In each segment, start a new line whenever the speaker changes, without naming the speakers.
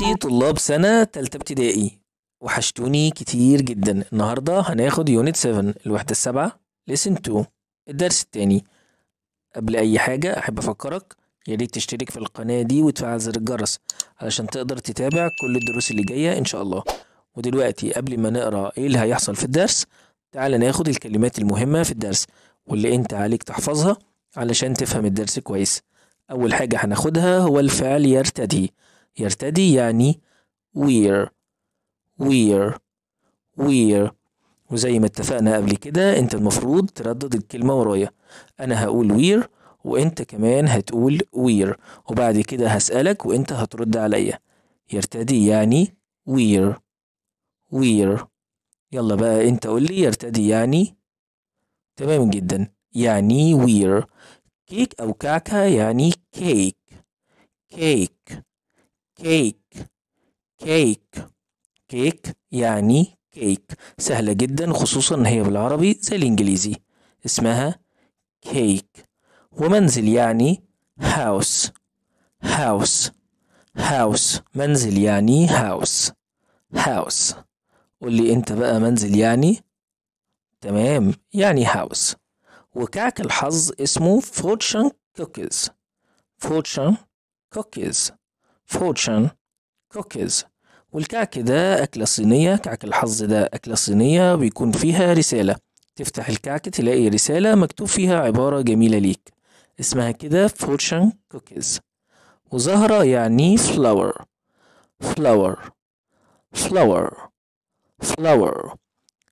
دلوقتي طلاب سنة تالتة ابتدائي وحشتوني كتير جدا النهاردة هناخد يونت 7 الوحدة السابعة لسن 2 الدرس التاني قبل أي حاجة أحب أفكرك ياريت تشترك في القناة دي وتفعل زر الجرس علشان تقدر تتابع كل الدروس اللي جاية إن شاء الله ودلوقتي قبل ما نقرأ إيه اللي هيحصل في الدرس تعال ناخد الكلمات المهمة في الدرس واللي أنت عليك تحفظها علشان تفهم الدرس كويس أول حاجة هناخدها هو الفعل يرتدي يرتدي يعني wear wear wear وزي ما اتفقنا قبل كده انت المفروض تردد الكلمة ورايا انا هقول wear وانت كمان هتقول وير وبعد كده هسألك وانت هترد عليا يرتدي يعني wear وير يلا بقى انت قول لي يرتدي يعني تمام جدا يعني وير كيك او كعكة يعني كيك كيك كيك كيك كيك يعني كيك سهلة جدا خصوصا ان هي بالعربي زي الانجليزي اسمها كيك ومنزل يعني هاوس هاوس هاوس منزل يعني هاوس هاوس قول لي انت بقى منزل يعني تمام يعني هاوس وكعك الحظ اسمه فورتشن كوكيز فورتشن كوكيز فورتشن كوكيز والكعك ده أكلة صينية كعك الحظ ده أكلة صينية بيكون فيها رسالة تفتح الكعك تلاقي رسالة مكتوب فيها عبارة جميلة ليك اسمها كده فورتشن كوكيز وزهرة يعني فلاور فلاور فلاور فلاور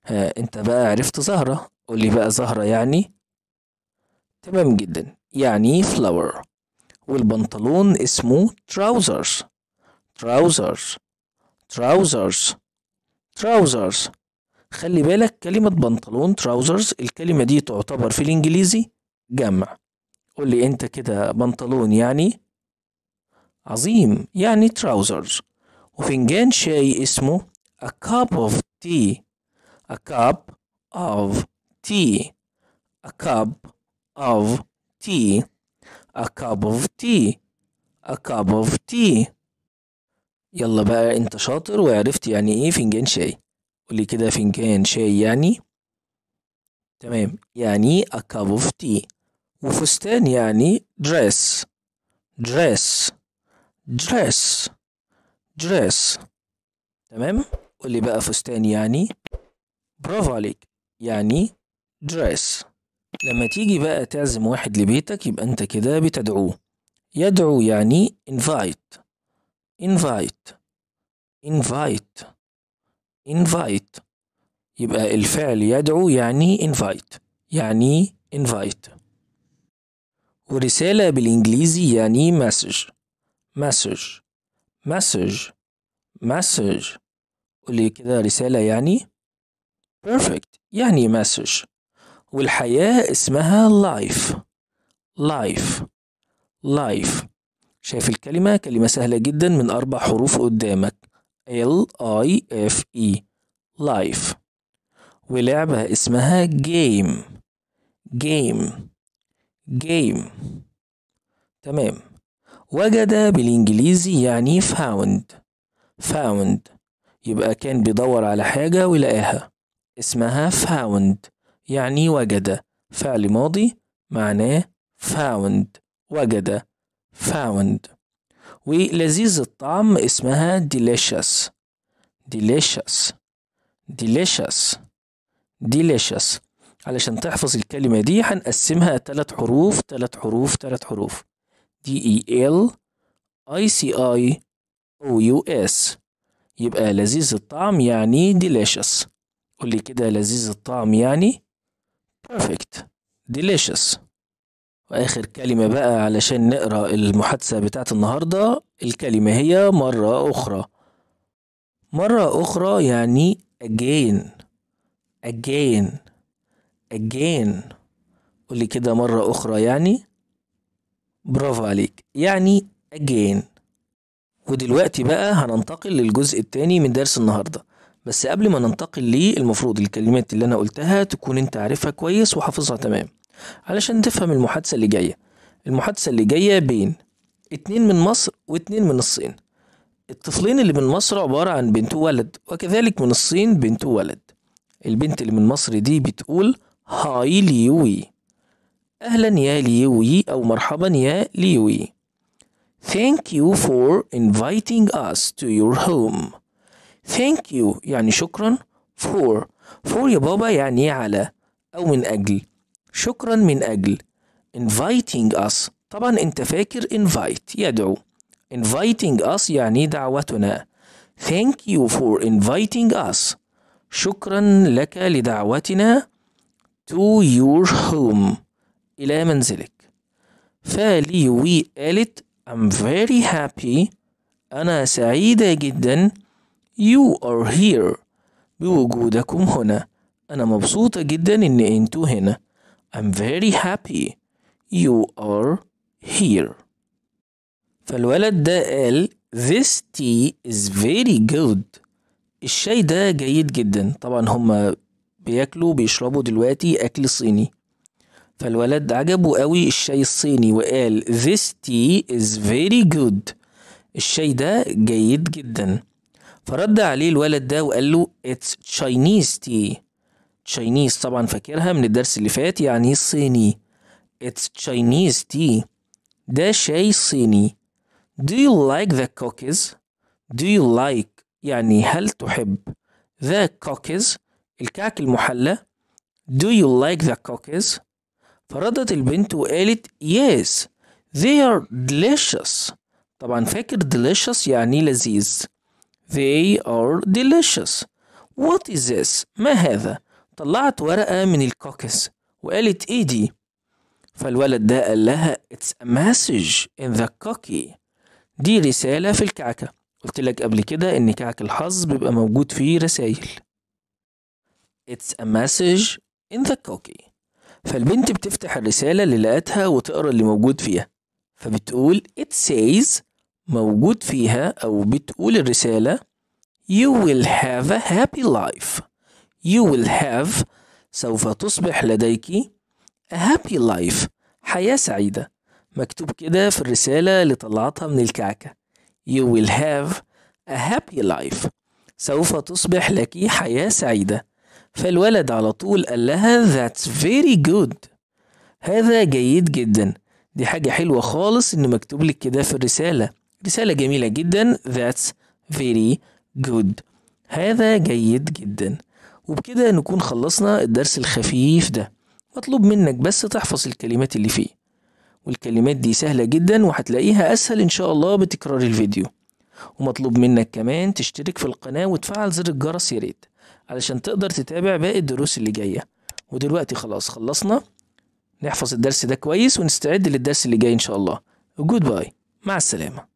ها انت بقى عرفت زهرة قولي بقى زهرة يعني تمام جدا يعني فلاور والبنطلون اسمه trousers trousers trousers trousers خلي بالك كلمة بنطلون trousers الكلمة دي تعتبر في الإنجليزي جمع قول لي أنت كده بنطلون يعني عظيم يعني trousers وفنجان شاي اسمه a cup of tea a cup of tea a cup of tea a cup of tea a cup of tea يلا بقى انت شاطر وعرفت يعني ايه فنجان شاي قولي كده فنجان شاي يعني تمام يعني a cup of tea وفستان يعني dress dress dress dress تمام قولي بقى فستان يعني برافو عليك يعني dress لما تيجي بقى تعزم واحد لبيتك يبقى انت كده بتدعوه يدعو يعني invite invite invite invite يبقى الفعل يدعو يعني invite يعني invite ورسالة بالإنجليزي يعني message message message message قولي كده رسالة يعني perfect يعني message والحياة اسمها لايف لايف لايف شايف الكلمة كلمة سهلة جدا من أربع حروف قدامك L I F E لايف ولعبة اسمها جيم جيم جيم تمام وجد بالإنجليزي يعني فاوند فاوند يبقى كان بيدور على حاجة ولقاها اسمها فاوند يعني وجد فعل ماضي معناه فاوند وجد فاوند ولذيذ الطعم اسمها delicious delicious delicious delicious علشان تحفظ الكلمة دي هنقسمها تلات حروف تلات حروف تلات حروف D E L I C I O U S يبقى لذيذ الطعم يعني delicious قولي كده لذيذ الطعم يعني perfect delicious واخر كلمة بقى علشان نقرا المحادثة بتاعت النهاردة الكلمة هي مرة اخرى مرة اخرى يعني again again again قولي كده مرة اخرى يعني برافو عليك يعني again ودلوقتي بقى هننتقل للجزء التاني من درس النهارده بس قبل ما ننتقل ليه المفروض الكلمات اللي أنا قلتها تكون أنت عارفها كويس وحافظها تمام علشان تفهم المحادثة اللي جاية المحادثة اللي جاية بين اتنين من مصر واتنين من الصين الطفلين اللي من مصر عبارة عن بنت وولد وكذلك من الصين بنت وولد البنت اللي من مصر دي بتقول هاي ليوي أهلا يا ليوي أو مرحبا يا ليوي Thank you for inviting us to your home thank you يعني شكرا for for يا بابا يعني على أو من أجل شكرا من أجل inviting us طبعا أنت فاكر invite يدعو inviting us يعني دعوتنا thank you for inviting us شكرا لك لدعوتنا to your home إلى منزلك فليوي قالت I'm very happy أنا سعيدة جداً You are here بوجودكم هنا أنا مبسوطة جدا إن أنتوا هنا I'm very happy You are here فالولد ده قال This tea is very good الشاي ده جيد جدا طبعا هما بياكلوا بيشربوا دلوقتي أكل صيني فالولد عجبه قوي الشاي الصيني وقال This tea is very good الشاي ده جيد جدا فرد عليه الولد ده وقال له اتس تشاينيز تي تشاينيز طبعا فاكرها من الدرس اللي فات يعني صيني اتس تشاينيز تي ده شاي صيني do you like the cookies do you like يعني هل تحب the cookies الكعك المحلى do you like the cookies فردت البنت وقالت yes they are delicious طبعا فاكر delicious يعني لذيذ They are delicious. What is this? ما هذا؟ طلعت ورقة من الكوكس وقالت ايه دي؟ فالولد ده قال لها It's a message in the cookie. دي رسالة في الكعكة. قلت لك قبل كده إن كعك الحظ بيبقى موجود فيه رسايل. It's a message in the cookie. فالبنت بتفتح الرسالة اللي لقتها وتقرا اللي موجود فيها. فبتقول It says موجود فيها أو بتقول الرسالة You will have a happy life You will have سوف تصبح لديك a happy life حياة سعيدة مكتوب كده في الرسالة اللي طلعتها من الكعكة You will have a happy life سوف تصبح لك حياة سعيدة فالولد على طول قال لها That's very good هذا جيد جدا دي حاجة حلوة خالص إن مكتوب لك كده في الرسالة رسالة جميلة جدا That's very good هذا جيد جدا وبكده نكون خلصنا الدرس الخفيف ده مطلوب منك بس تحفظ الكلمات اللي فيه والكلمات دي سهلة جدا وهتلاقيها أسهل إن شاء الله بتكرار الفيديو ومطلوب منك كمان تشترك في القناة وتفعل زر الجرس يا ريت علشان تقدر تتابع باقي الدروس اللي جاية ودلوقتي خلاص خلصنا نحفظ الدرس ده كويس ونستعد للدرس اللي جاي إن شاء الله جود باي مع السلامة